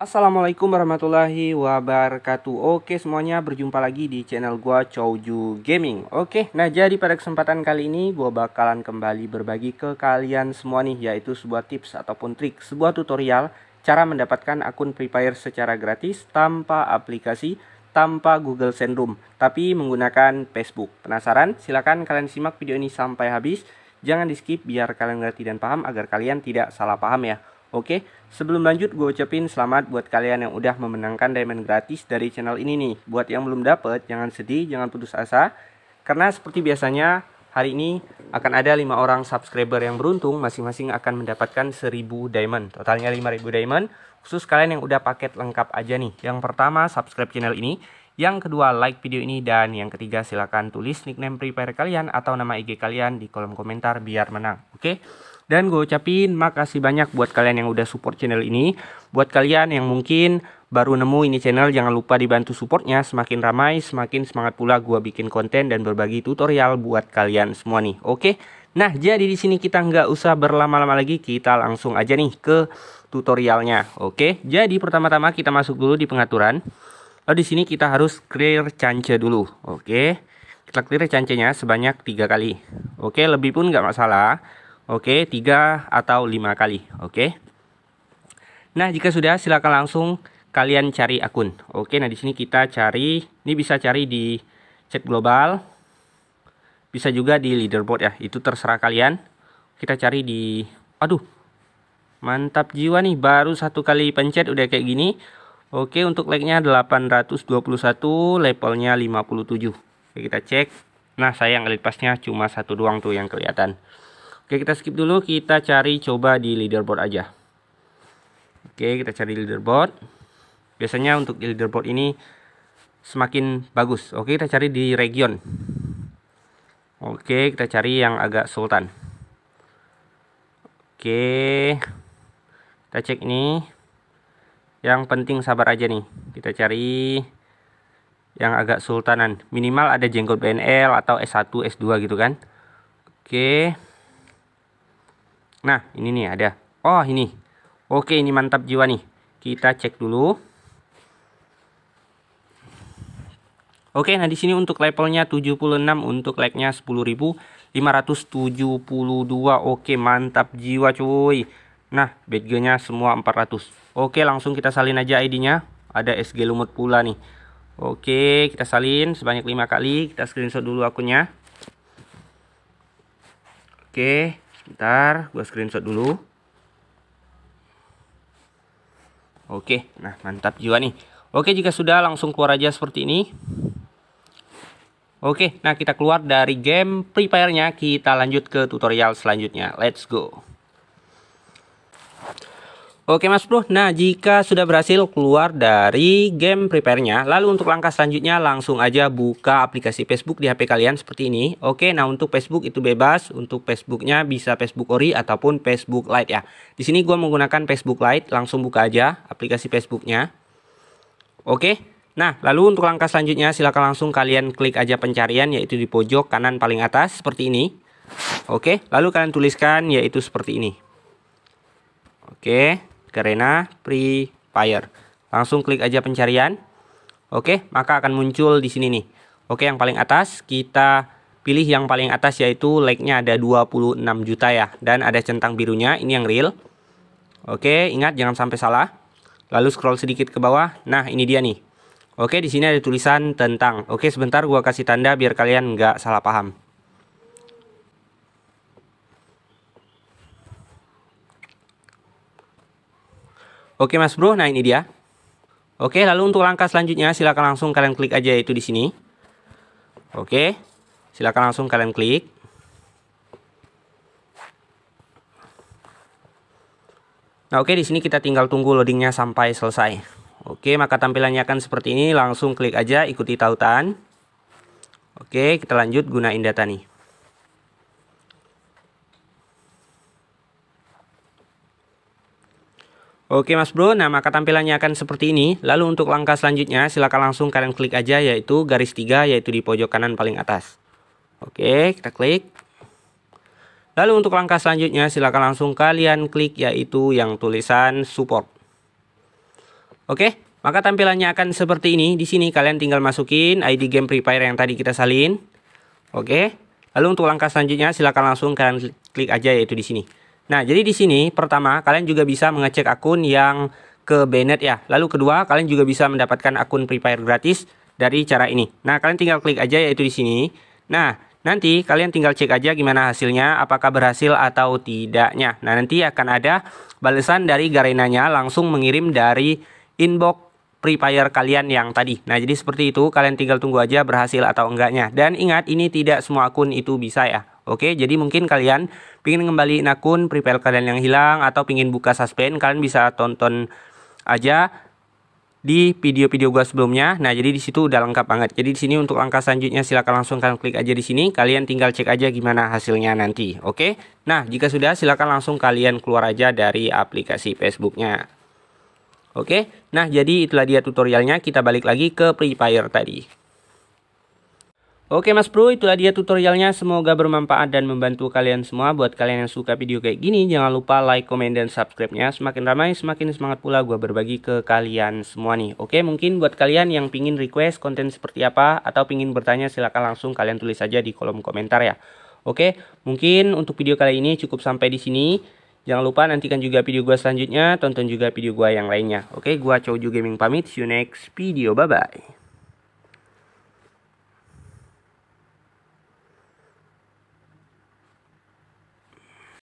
Assalamualaikum warahmatullahi wabarakatuh Oke semuanya berjumpa lagi di channel gua Chouju Gaming Oke nah jadi pada kesempatan kali ini gua bakalan kembali berbagi ke kalian semua nih Yaitu sebuah tips ataupun trik sebuah tutorial Cara mendapatkan akun Free Fire secara gratis tanpa aplikasi tanpa Google Sendroom Tapi menggunakan Facebook Penasaran? Silahkan kalian simak video ini sampai habis Jangan di skip biar kalian ngerti dan paham agar kalian tidak salah paham ya Oke, sebelum lanjut gue ucapin selamat buat kalian yang udah memenangkan diamond gratis dari channel ini nih. Buat yang belum dapet, jangan sedih, jangan putus asa. Karena seperti biasanya, hari ini akan ada 5 orang subscriber yang beruntung masing-masing akan mendapatkan 1000 diamond. Totalnya 5000 diamond, khusus kalian yang udah paket lengkap aja nih. Yang pertama, subscribe channel ini. Yang kedua, like video ini. Dan yang ketiga, silahkan tulis nickname prepare kalian atau nama IG kalian di kolom komentar biar menang. Oke? Dan gue ucapin makasih banyak buat kalian yang udah support channel ini. Buat kalian yang mungkin baru nemu ini channel, jangan lupa dibantu supportnya. Semakin ramai, semakin semangat pula gue bikin konten dan berbagi tutorial buat kalian semua nih. Oke? Nah, jadi di sini kita nggak usah berlama-lama lagi, kita langsung aja nih ke tutorialnya. Oke? Jadi pertama-tama kita masuk dulu di pengaturan. Lalu oh, di sini kita harus clear cance dulu. Oke? Kita clear cancenya sebanyak tiga kali. Oke, lebih pun nggak masalah Oke, tiga atau lima kali. Oke. Nah, jika sudah silakan langsung kalian cari akun. Oke, nah di sini kita cari, ini bisa cari di chat global. Bisa juga di leaderboard ya, itu terserah kalian. Kita cari di aduh. Mantap jiwa nih, baru satu kali pencet udah kayak gini. Oke, untuk like-nya 821, levelnya 57. Oke, kita cek. Nah, sayang yang pass-nya cuma satu doang tuh yang kelihatan. Oke, kita skip dulu, kita cari coba di leaderboard aja. Oke, kita cari leaderboard. Biasanya untuk leaderboard ini semakin bagus. Oke, kita cari di region. Oke, kita cari yang agak sultan. Oke. Kita cek ini. Yang penting sabar aja nih. Kita cari yang agak sultanan. Minimal ada jenggot BNL atau S1, S2 gitu kan. Oke. Nah, ini nih ada. Oh, ini. Oke, ini mantap jiwa nih. Kita cek dulu. Oke, nah di sini untuk levelnya 76, untuk like-nya 10.572. Oke, mantap jiwa cuy. Nah, badge-nya semua 400. Oke, langsung kita salin aja ID-nya. Ada SG Lumut pula nih. Oke, kita salin sebanyak 5 kali. Kita screenshot dulu akunnya. Oke. Bentar, gue screenshot dulu. Oke, nah mantap juga nih. Oke, jika sudah langsung keluar aja seperti ini. Oke, nah kita keluar dari game Free Fire-nya, kita lanjut ke tutorial selanjutnya. Let's go. Oke mas bro, nah jika sudah berhasil keluar dari game prepare-nya, lalu untuk langkah selanjutnya langsung aja buka aplikasi Facebook di HP kalian seperti ini. Oke, nah untuk Facebook itu bebas, untuk Facebooknya bisa Facebook Ori ataupun Facebook Lite ya. Di sini gue menggunakan Facebook Lite, langsung buka aja aplikasi Facebooknya. Oke, nah lalu untuk langkah selanjutnya silahkan langsung kalian klik aja pencarian yaitu di pojok kanan paling atas seperti ini. Oke, lalu kalian tuliskan yaitu seperti ini. Oke. Garena Free Fire. Langsung klik aja pencarian. Oke, maka akan muncul di sini nih. Oke, yang paling atas kita pilih yang paling atas yaitu like-nya ada 26 juta ya dan ada centang birunya, ini yang real. Oke, ingat jangan sampai salah. Lalu scroll sedikit ke bawah. Nah, ini dia nih. Oke, di sini ada tulisan tentang. Oke, sebentar gua kasih tanda biar kalian nggak salah paham. Oke Mas Bro, nah ini dia. Oke, lalu untuk langkah selanjutnya silakan langsung kalian klik aja itu di sini. Oke. Silakan langsung kalian klik. Nah, oke di sini kita tinggal tunggu loadingnya sampai selesai. Oke, maka tampilannya akan seperti ini, langsung klik aja ikuti tautan. Oke, kita lanjut gunain data nih. Oke mas bro, nah maka tampilannya akan seperti ini. Lalu untuk langkah selanjutnya silakan langsung kalian klik aja yaitu garis 3 yaitu di pojok kanan paling atas. Oke, kita klik. Lalu untuk langkah selanjutnya silakan langsung kalian klik yaitu yang tulisan support. Oke, maka tampilannya akan seperti ini. Di sini kalian tinggal masukin ID game Free Fire yang tadi kita salin. Oke. Lalu untuk langkah selanjutnya silakan langsung kalian klik aja yaitu di sini. Nah, jadi di sini pertama kalian juga bisa mengecek akun yang ke Bennett ya. Lalu kedua, kalian juga bisa mendapatkan akun Free Fire gratis dari cara ini. Nah, kalian tinggal klik aja yaitu di sini. Nah, nanti kalian tinggal cek aja gimana hasilnya, apakah berhasil atau tidaknya. Nah, nanti akan ada balasan dari Garenanya langsung mengirim dari inbox Free Fire kalian yang tadi. Nah, jadi seperti itu, kalian tinggal tunggu aja berhasil atau enggaknya. Dan ingat, ini tidak semua akun itu bisa ya. Oke, jadi mungkin kalian pingin ngembaliin akun prepare kalian yang hilang atau pingin buka suspend, kalian bisa tonton aja di video-video gua sebelumnya. Nah, jadi di situ udah lengkap banget. Jadi di sini untuk langkah selanjutnya silakan langsung kalian klik aja di sini. Kalian tinggal cek aja gimana hasilnya nanti. Oke. Nah, jika sudah silakan langsung kalian keluar aja dari aplikasi Facebooknya. Oke. Nah, jadi itulah dia tutorialnya. Kita balik lagi ke Free Fire tadi. Oke mas bro itulah dia tutorialnya semoga bermanfaat dan membantu kalian semua Buat kalian yang suka video kayak gini jangan lupa like, komen, dan subscribe-nya Semakin ramai semakin semangat pula gue berbagi ke kalian semua nih Oke mungkin buat kalian yang pingin request konten seperti apa Atau pingin bertanya silahkan langsung kalian tulis aja di kolom komentar ya Oke mungkin untuk video kali ini cukup sampai di sini Jangan lupa nantikan juga video gue selanjutnya Tonton juga video gue yang lainnya Oke gue Chow Gaming pamit See you next video bye bye